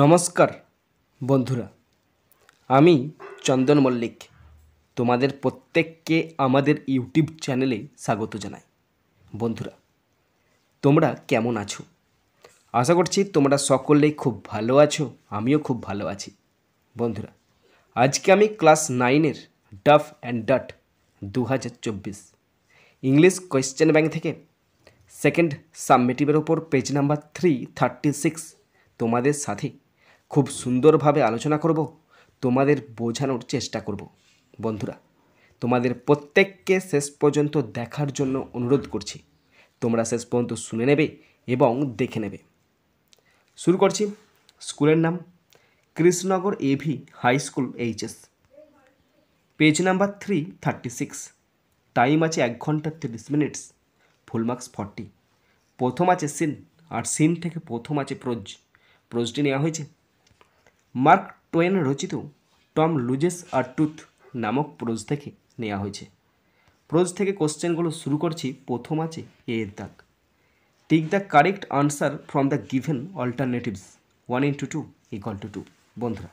নমস্কার বন্ধুরা আমি চন্দন মল্লিক তোমাদের প্রত্যেককে আমাদের ইউটিউব চ্যানেলে স্বাগত জানাই বন্ধুরা তোমরা কেমন আছো আশা করছি তোমরা সকলেই খুব ভালো আছো আমিও খুব ভালো আছি বন্ধুরা আজকে আমি ক্লাস নাইনের ডাফ অ্যান্ড ডাট দু হাজার চব্বিশ ইংলিশ কোয়েশ্চেন ব্যাংক থেকে সেকেন্ড সাবমিটিভের ওপর page number three thirty six তোমাদের সাথে খুব সুন্দরভাবে আলোচনা করব তোমাদের বোঝানোর চেষ্টা করব বন্ধুরা তোমাদের প্রত্যেককে শেষ পর্যন্ত দেখার জন্য অনুরোধ করছি তোমরা শেষ পর্যন্ত শুনে নেবে এবং দেখে নেবে শুরু করছি স্কুলের নাম Krishnanagar AV high school HS page number three thirty six time আছে এক ঘন্টা তিরিশ মিনিটস ফুল মার্কস ফর্টি প্রথম আছে সিন আর সিন থেকে প্রথম আছে প্রোজ প্রোজটি নেওয়া হয়েছে মার্ক টোয়েন রচিত টম লুজেস আর টুথ নামক প্রোজ থেকে নেওয়া হয়েছে প্রোজ থেকে কোশ্চেনগুলো শুরু করছি প্রথম আছে এ এর দাগ tick the correct answer from the given alternatives one into two equal to two বন্ধুরা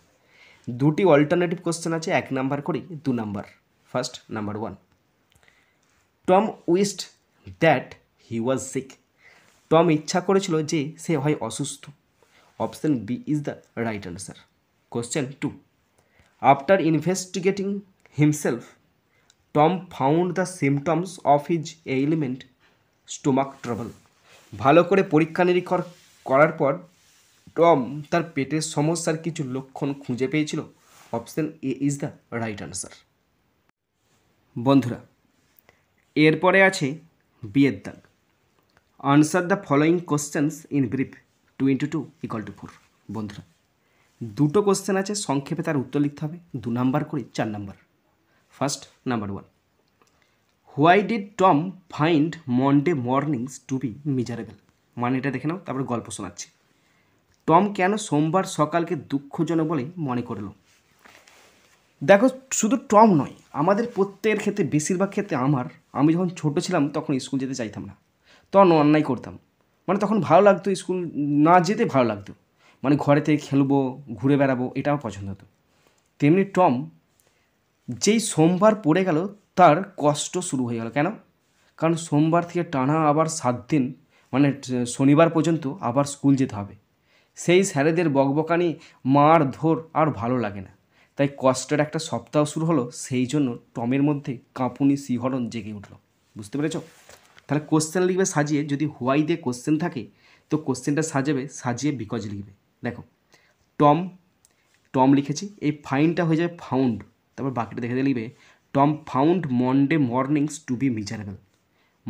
দুটি অল্টারনেটিভ কোশ্চেন আছে এক নাম্বার করে দু number first number one Tom wished that he was sick Tom ইচ্ছা করেছিল যে সে হয় অসুস্থ option B is the right answer Question 2. After investigating himself, Tom found the symptoms of his ailment stomach trouble. ভালো করে পরীক্ষা নিরীক্ষা করার পর টম তার পেটের সমস্যার কিছু লক্ষণ খুঁজে পেয়েছিল option A is the right answer বন্ধুরা এরপরে আছে বিয়ের দাগ answer the following questions in brief two into two equal to four বন্ধুরা দুটো কোশ্চেন আছে সংক্ষেপে তার উত্তর লিখতে হবে দু নাম্বার করে চার number first number one why did Tom find Monday mornings to be miserable মানে এটা দেখে নাও তারপরে গল্প শোনাচ্ছি টম কেন সোমবার সকালকে দুঃখজনক বলে মনে করল দেখো শুধু টম নয় আমাদের প্রত্যেকের ক্ষেত্রে বেশিরভাগ ক্ষেত্রে আমার আমি যখন ছোট ছিলাম তখন স্কুল যেতে চাইতাম না তখন অন্যায় করতাম মানে তখন ভালো লাগতো স্কুল না যেতে ভালো লাগতো মানে ঘরেতে খেলবো ঘুরে বেড়াবো এটা আমার পছন্দ হতো তেমনি টম যেই সোমবার পড়ে গেল তার কষ্ট শুরু হয়ে গেল কেন কারণ সোমবার থেকে টানা আবার সাত দিন মানে শনিবার পর্যন্ত আবার স্কুল যেতে হবে সেই স্যারেদের বকবকানি মার ধর আর ভালো লাগে না তাই কষ্টের একটা সপ্তাহ শুরু হলো সেই জন্য টমের মধ্যে কাঁপুনি শিহরণ জেগে উঠল বুঝতে পেরেছ তাহলে কোশ্চেন লিখবে সাজিয়ে যদি হোয়াই দিয়ে কোশ্চেন থাকে তো কোশ্চেনটা সাজাবে সাজিয়ে বিকজ লিখবে দেখো টম টম লিখেছি এই ফাইনটা হয়ে যাবে ফাউন্ড তারপর বাকিটা দেখে লিখবে Tom found Monday mornings to be miserable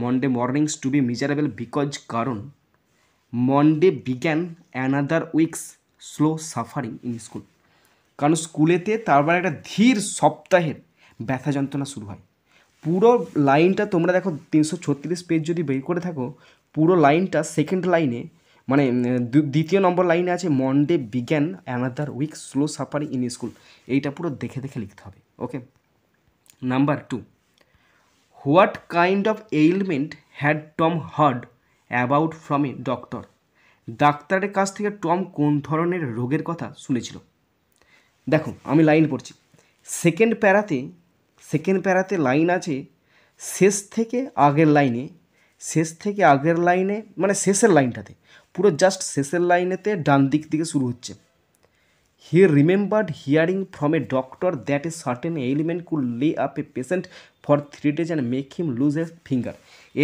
Monday mornings to be miserable because কারণ Monday began another week's slow suffering in school কারণ স্কুলেতে তারপর একটা ধীর সপ্তাহের ব্যথা যন্ত্রণা শুরু হয় পুরো লাইনটা তোমরা দেখো তিনশো ছত্রিশ পেজ যদি বের করে থাকো পুরো লাইনটা সেকেন্ড লাইনে মানে দ্বিতীয় নম্বর লাইনে আছে Monday began another week slow suffering in school এইটা পুরো দেখে দেখে লিখতে হবে okay number two what kind of ailment had Tom heard about from a doctor ডাক্তারের কাছ থেকে টম কোন ধরনের রোগের কথা শুনেছিল দেখো আমি লাইন পড়ছি সেকেন্ড প্যারাতে সেকেন্ড প্যারাতে লাইন আছে শেষ থেকে আগের লাইনে শেষ থেকে আগের লাইনে মানে শেষের লাইনটাতে পুরো জাস্ট শেষের লাইনেতে ডান দিক থেকে শুরু হচ্ছে he remembered hearing from a doctor that a certain ailment could lay up a patient for three days and make him lose a finger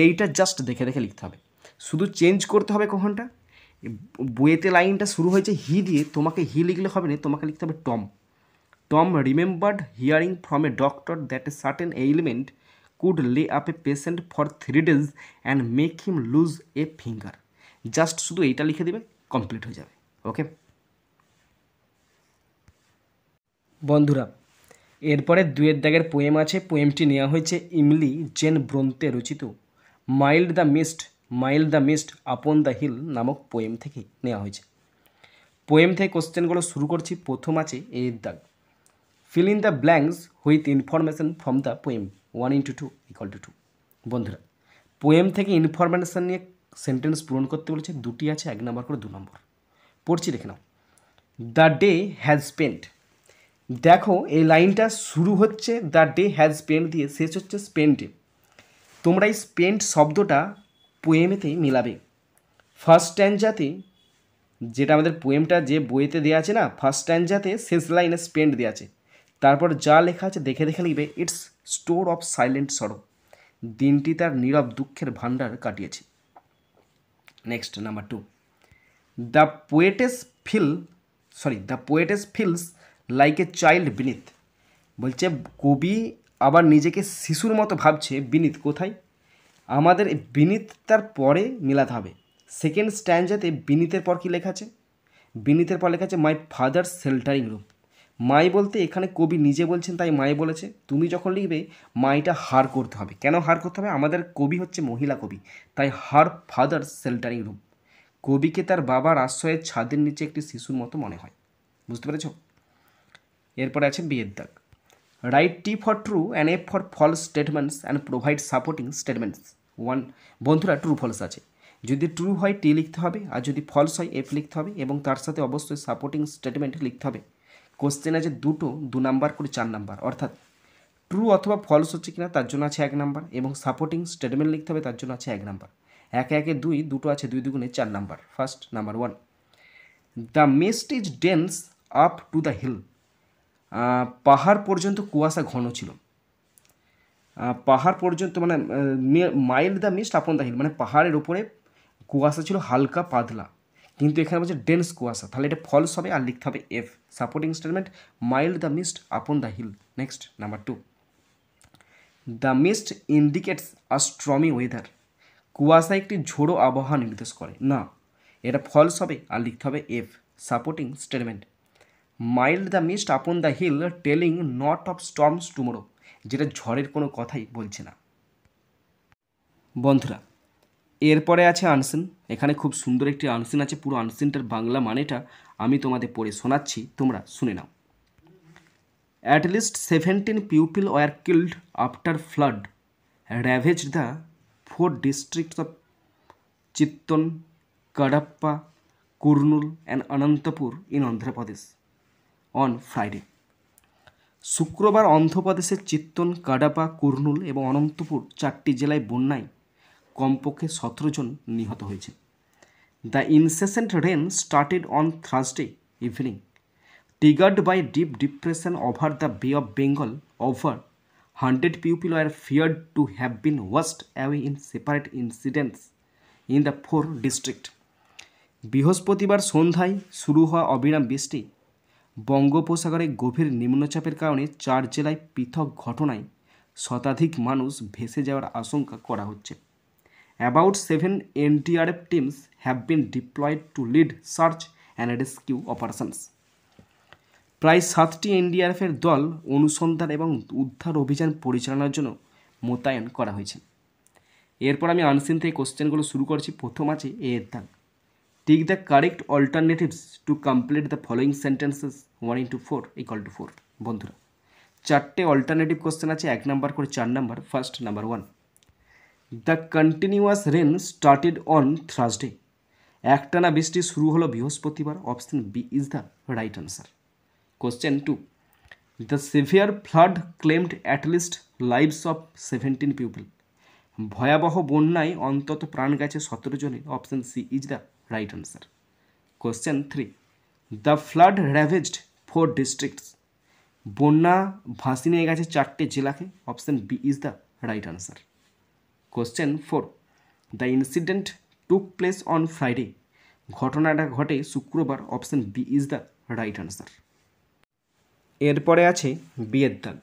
এইটা জাস্ট দেখে দেখে লিখতে হবে শুধু চেঞ্জ করতে হবে কখনটা বইয়েতে লাইনটা শুরু হয়েছে হি দিয়ে তোমাকে হি লিখলে হবে না তোমাকে লিখতে হবে Tom Tom remembered hearing from a doctor that a certain ailment could lay up a patient for three days and make him lose a finger just শুধু এইটা লিখে দেবে কমপ্লিট হয়ে যাবে ওকে বন্ধুরা এরপরে দুয়ের দাগের পোয়েম আছে পোয়েমটি নেওয়া হয়েছে ইমলি জেন ব্রন্তে রচিত mild the mist mild the mist upon the hill নামক পোয়েম থেকে নেওয়া হয়েছে পোয়েম থেকে কোশ্চেনগুলো শুরু করছি প্রথম আছে এর দাগ fill in the blanks with information from the poem one into two equal to two বন্ধুরা পোয়েম থেকে ইনফরমেশান নিয়ে সেন্টেন্স পূরণ করতে বলেছে দুটি আছে এক নম্বর করে দু নম্বর পড়ছি দেখে নাও দ্য ডে হ্যাজ স্পেন্ট দেখো এই লাইনটা শুরু হচ্ছে দ্য ডে হ্যাজ স্পেন্ট দিয়ে শেষ হচ্ছে স্পেন্ট তোমরা এই স্পেন্ট শব্দটা পোয়েমেতে মিলাবে ফার্স্ট ট্যাঞ্জাতে যেটা আমাদের পোয়েমটা যে বইতে দেওয়া আছে না ফার্স্ট ট্যাঞ্জাতে শেষ লাইনে স্পেন্ট দেওয়া আছে তারপর যা লেখা আছে দেখে দেখে লিখবে ইটস স্টোর অফ সাইলেন্ট সরো দিনটি তার নীরব দুঃখের ভাণ্ডার কাটিয়েছে next number two the poetess feel sorry the poetess feels like a child বিনীত বলছে কবি আবার নিজেকে শিশুর মতো ভাবছে বিনীত কোথায় আমাদের বিনীতটার পরে মেলাতে হবে সেকেন্ড স্ট্যান্ডাতে বিনীতের পর কী লেখা আছে বিনীতের পর লেখা আছে my father sheltering room my বলতে এখানে কবি নিজে বলছেন তাই মাই বলেছে তুমি যখন লিখবে মাইটা হার করতে হবে কেন হার করতে হবে আমাদের কবি হচ্ছে মহিলা কবি তাই হার ফাদার সেল্টারিং রুম কবিকে তার বাবার আশ্রয়ের ছাদের নিচে একটি শিশুর মতো মনে হয় বুঝতে পেরেছ এরপরে আছে বিয়ের দাগ write T for true and F for false statements and provide supporting statements one বন্ধুরা ট্রু ফলস আছে যদি ট্রু হয় টি লিখতে হবে আর যদি ফলস হয় এফ লিখতে হবে এবং তার সাথে অবশ্যই সাপোর্টিং স্টেটমেন্ট লিখতে হবে কোশ্চেন আছে দুটো দু নাম্বার করে চার নাম্বার অর্থাৎ ট্রু অথবা ফলস হচ্ছে কিনা তার জন্য আছে এক নাম্বার এবং সাপোর্টিং স্টেটমেন্ট লিখতে হবে তার জন্য আছে এক নাম্বার একে একে দুই দুটো আছে দুই দুগুণে চার number first number one the mist is dense up to the hill পাহাড় পর্যন্ত কুয়াশা ঘন ছিল পাহাড় পর্যন্ত মানে mild the mist upon the hill মানে পাহাড়ের ওপরে কুয়াশা ছিল হালকা পাতলা কিন্তু এখানে বলছে ডেন্স কুয়াশা তাহলে এটা ফলস হবে আর লিখতে হবে F supporting statement mild the mist upon the hill next number two the mist indicates a stormy weather কুয়াশা একটি ঝোড়ো আবহাওয়া নির্দেশ করে না এটা ফলস হবে আর লিখতে হবে F supporting statement mild the mist upon the hill telling not of storms tomorrow যেটা ঝড়ের কোনো কথাই বলছে না বন্ধুরা এরপরে আছে আনসিন এখানে খুব সুন্দর একটি আনসিন আছে পুরো আনসিনটার বাংলা মানেটা আমি তোমাদের পড়ে শোনাচ্ছি তোমরা শুনে নাও at least seventeen pupil were killed after flood ravage the four district of Chittoor Kadapa Kurnool and Anantapur in Andhra Pradesh on Friday শুক্রবার অন্ধ্রপ্রদেশের চিত্তন কাডাপা কুর্নুল এবং অনন্তপুর চারটি জেলায় বন্যায় কমপক্ষে সতেরো জন নিহত হয়েছে the incessant rain started on Thursday evening triggered by deep depression over the bay of Bengal over hundred people are feared to have been washed away in separate incidents in the four district বৃহস্পতিবার সন্ধ্যায় শুরু হওয়া অবিরাম বৃষ্টি বঙ্গোপসাগরে গভীর নিম্নচাপের কারণে চার জেলায় পৃথক ঘটনায় শতাধিক মানুষ ভেসে যাওয়ার আশঙ্কা করা হচ্ছে about seven NDRF teams have been deployed to lead search and rescue operations প্রায় সাতটি এনডিআরএফের দল অনুসন্ধান এবং উদ্ধার অভিযান পরিচালনার জন্য মোতায়েন করা হয়েছে এরপর আমি আনসিন থেকে কোশ্চেনগুলো শুরু করছি প্রথম আছে এর দাগ tick the correct alternatives to complete the following sentences one into four equal to four বন্ধুরা চারটে অল্টারনেটিভ কোশ্চেন আছে এক নাম্বার করে চার number first number one the continuous rain started on Thursday একটানা বৃষ্টি শুরু হলো বৃহস্পতিবার option B is the right answer question two the severe flood claimed at least lives of seventeen people ভয়াবহ বন্যায় অন্তত প্রাণ গেছে সতেরো জনের option C is the right answer question three the flood ravaged four districts বন্যা ভাসি নিয়ে গেছে চারটে জেলাকে option B is the right answer question four the incident took place on Friday ঘটনাটা ঘটে শুক্রবার option B is the right answer এরপরে আছে বিয়ের দাগ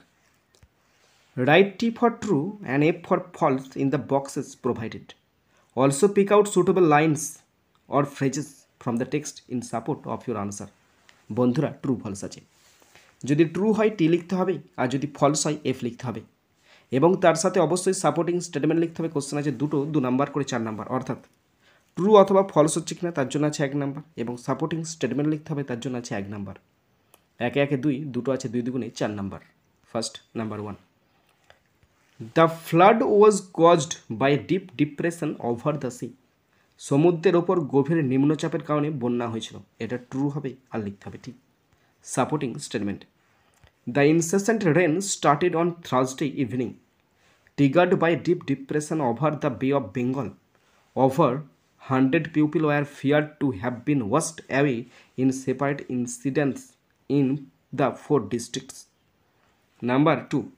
write T for true and F for false in the boxes provided also pick out suitable lines or phrases from the text in support of your answer বন্ধুরা true false আছে যদি true হয় টি লিখতে হবে আর যদি ফলস হয় F লিখতে হবে এবং তার সাথে অবশ্যই সাপোর্টিং স্টেটমেন্ট লিখতে হবে কোশ্চেন আছে দুটো দু নাম্বার করে চার নাম্বার অর্থাৎ ট্রু অথবা ফলস হচ্ছে কিনা তার জন্য আছে এক নাম্বার এবং সাপোর্টিং স্টেটমেন্ট লিখতে হবে তার জন্য আছে এক নাম্বার একে একে দুই দুটো আছে দুই দুগুণে চার number first number one the flood was caused by deep depression over the sea সমুদ্রের ওপর গভীর নিম্নচাপের কারণে বন্যা হয়েছিল এটা ট্রু হবে আর লিখতে হবে ঠিক supporting statement the incessant rain started on Thursday evening triggered by deep depression over the Bay of Bengal. Over 100 people were feared to have been washed away in separate incidents in the four districts. Number 2.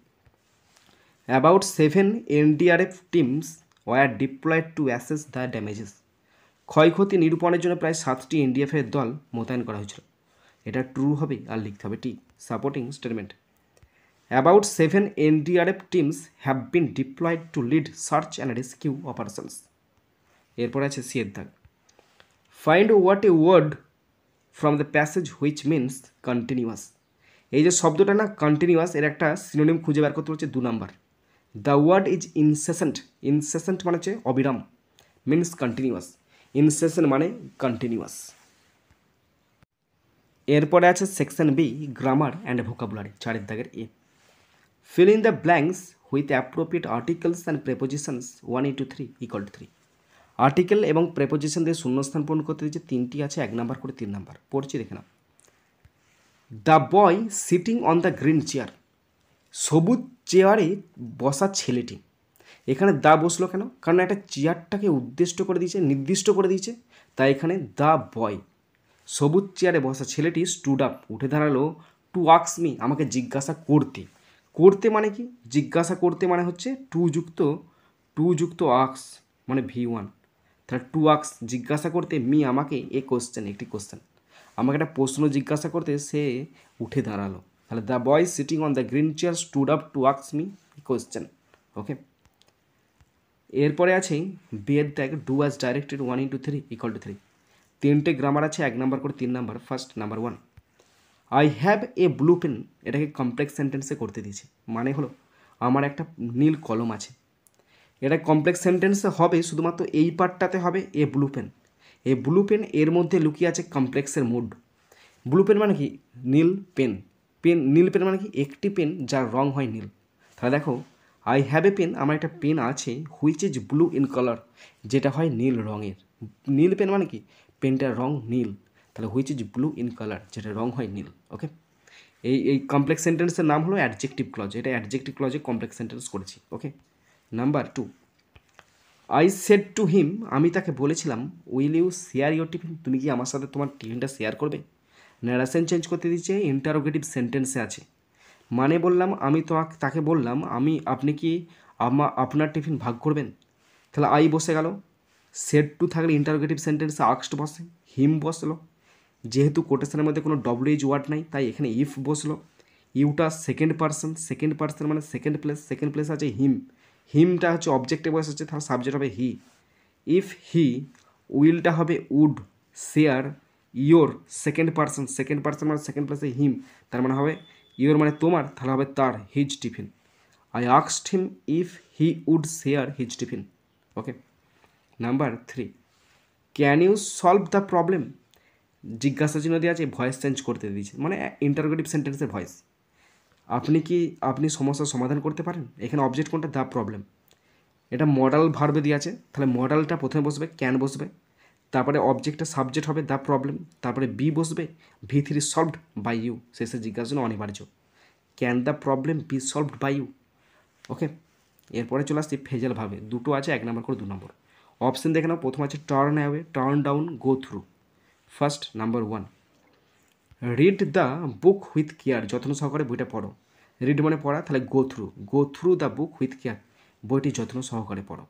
About 7 NDRF teams were deployed to assess the damages. ক্ষয়ক্ষতি নিরূপণের জন্য প্রায় সাতটি এনডিএফের দল মোতায়েন করা হয়েছিল এটা true হবে আর লিখতে হবে T supporting statement about seven NDRF teams have been deployed to lead search and rescue operations এরপর আছে সিয়ের দাগ find what a word from the passage which means continuous এই যে শব্দটা না কন্টিনিউয়াস এর একটা সিনোনিম খুঁজে বের করতে হচ্ছে দু নম্বর the word is incessant incessant মানে হচ্ছে অবিরাম মিনস কন্টিনিউয়াস ইনসেসেন্ট মানে কন্টিনিউয়াস এরপরে আছে section B grammar and vocabulary চারের দাগের এ fill in the blanks with appropriate articles and prepositions 1 into 3 equal to 3 article এবং প্রেপোজিশন দিয়ে শূন্যস্থান পূরণ করতে দিয়েছে তিনটি আছে এক নাম্বার করে তিন নাম্বার পড়ছি দেখে নাও the boy sitting on the green chair সবুজ চেয়ারে বসা ছেলেটি এখানে দা বসলো কেন কারণ একটা চেয়ারটাকে উদ্দেশ্য করে দিয়েছে নির্দিষ্ট করে দিয়েছে তাই এখানে দা বয় সবুজ চেয়ারে বসা ছেলেটি স্টুড আপ উঠে দাঁড়ালো টু আক্স মি আমাকে জিজ্ঞাসা করতে করতে মানে কি জিজ্ঞাসা করতে মানে হচ্ছে টু যুক্ত টু যুক্ত আক্স মানে ভি ওয়ান তাহলে টু আক্স জিজ্ঞাসা করতে মি আমাকে এ কোশ্চেন একটি কোশ্চেন আমাকে একটা প্রশ্ন জিজ্ঞাসা করতে সে উঠে দাঁড়ালো তাহলে the boy sitting on the green chair stood up to আক্স মি কোশ্চেন ওকে এরপরে আছে বেদ tag do as directed one into three equal to three তিনটে গ্রামার আছে এক নাম্বার করে তিন number first number one I have a blue pen এটাকে কমপ্লেক্স সেন্টেন্সে করতে দিয়েছে মানে হলো আমার একটা নীল কলম আছে এটা কমপ্লেক্স সেন্টেন্সে হবে শুধুমাত্র এই পার্টটাতে হবে a blue pen a blue pen এর মধ্যে লুকিয়ে আছে কমপ্লেক্সের মুড ব্লু পেন মানে কি নীল পেন পেন নীল পেন মানে কি একটি পেন যার রং হয় নীল তাহলে দেখো আই হ্যাভ এ পেন আমার একটা পেন আছে which is blue in colour যেটা হয় নীল রঙের নীল পেন মানে কি পেনটার রং নীল তাহলে which is blue in colour যেটা রং হয় নীল ওকে এই এই কমপ্লেক্স সেন্টেন্সের নাম হলো অ্যাডজেক্টিভ ক্লজ এটা অ্যাডজেক্টিভ ক্লজে কমপ্লেক্স সেন্টেন্স করেছি okay number two I said to him আমি তাকে বলেছিলাম will you share your tiffin তুমি কি আমার সাথে তোমার টিফিনটা শেয়ার করবে ন্যারাসেন চেঞ্জ করতে দিচ্ছে ইন্টারোগেটিভ সেন্টেন্সে আছে মানে বললাম আমি তো তাকে বললাম আমি আপনি কি আমা আপনার টিফিন ভাগ করবেন তাহলে আই বসে গেল সেট টু থাকলে ইন্টারোগেটিভ সেন্টেন্সে আক্সট বসে হিম বসলো যেহেতু কোটেশনের মধ্যে কোনো এইচ ওয়ার্ড নাই তাই এখানে ইফ বসলো ইউটা সেকেন্ড পার্সন সেকেন্ড পার্সন মানে সেকেন্ড প্লেস সেকেন্ড প্লেস আছে হিম হিমটা হচ্ছে অবজেক্টে বয়স হচ্ছে তাহলে সাবজেক্ট হবে হি ইফ হি উইলটা হবে would share your second person second person মানে সেকেন্ড প্লেসে হিম তার মানে হবে ইয়োর মানে তোমার তাহলে হবে তার হিজ টিফিন আই আক্সড him if he would share his tiffin okay number three can you solve the problem জিজ্ঞাসা চিহ্ন দেওয়া আছে ভয়েস চেঞ্জ করতে দিয়েছে মানে ইন্টারগ্রেটিভ সেন্টেন্সের ভয়েস আপনি কি আপনি সমস্যার সমাধান করতে পারেন এখানে অবজেক্ট কোনটা দ্য প্রবলেম এটা মডাল ভার্বে দিয়ে আছে তাহলে মডালটা প্রথমে বসবে ক্যান বসবে তারপরে অবজেক্টটা সাবজেক্ট হবে দ্য প্রবলেম তারপরে বি বসবে V three solved by you শেষে জিজ্ঞাসা জন্য অনিবার্য can the problem be solved by you okay এরপরে চলে আসছি ফেজাল ভাবে দুটো আছে এক নম্বর করে দু নম্বর অপশন দেখে নাও প্রথম আছে turn away turn down go through first number one read the book with care যত্ন সহকারে বইটা পড়ো রিড মানে পড়া তাহলে go through go through the book with care বইটি যত্ন সহকারে পড়ো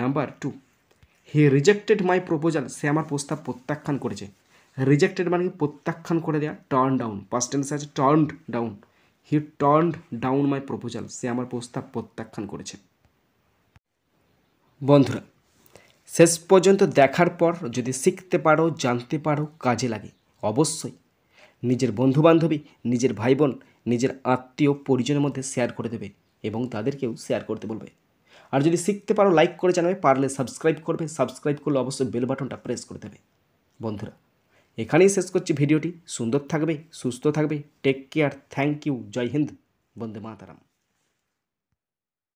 number two he rejected my proposal সে আমার প্রস্তাব প্রত্যাখ্যান করেছে রিজেক্টেড মানে কি প্রত্যাখ্যান করে দেওয়া টার্ন ডাউন পাস্ট টেন্স আছে turn down he turn down my proposal সে আমার প্রস্তাব প্রত্যাখ্যান করেছে বন্ধুরা শেষ পর্যন্ত দেখার পর যদি শিখতে পারো জানতে পারো কাজে লাগে অবশ্যই নিজের বন্ধুবান্ধবী নিজের ভাই বোন নিজের আত্মীয় পরিজনের মধ্যে শেয়ার করে দেবে এবং তাদেরকেও শেয়ার করতে বলবে আর যদি শিখতে পারো লাইক করে জানাবে পারলে সাবস্ক্রাইব করবে সাবস্ক্রাইব করলে অবশ্যই বেল বাটনটা প্রেস করে দেবে বন্ধুরা এখানেই শেষ করছি ভিডিওটি সুন্দর থাকবে সুস্থ থাকবে টেক কেয়ার থ্যাংক ইউ জয় হিন্দ বন্দে মাতারাম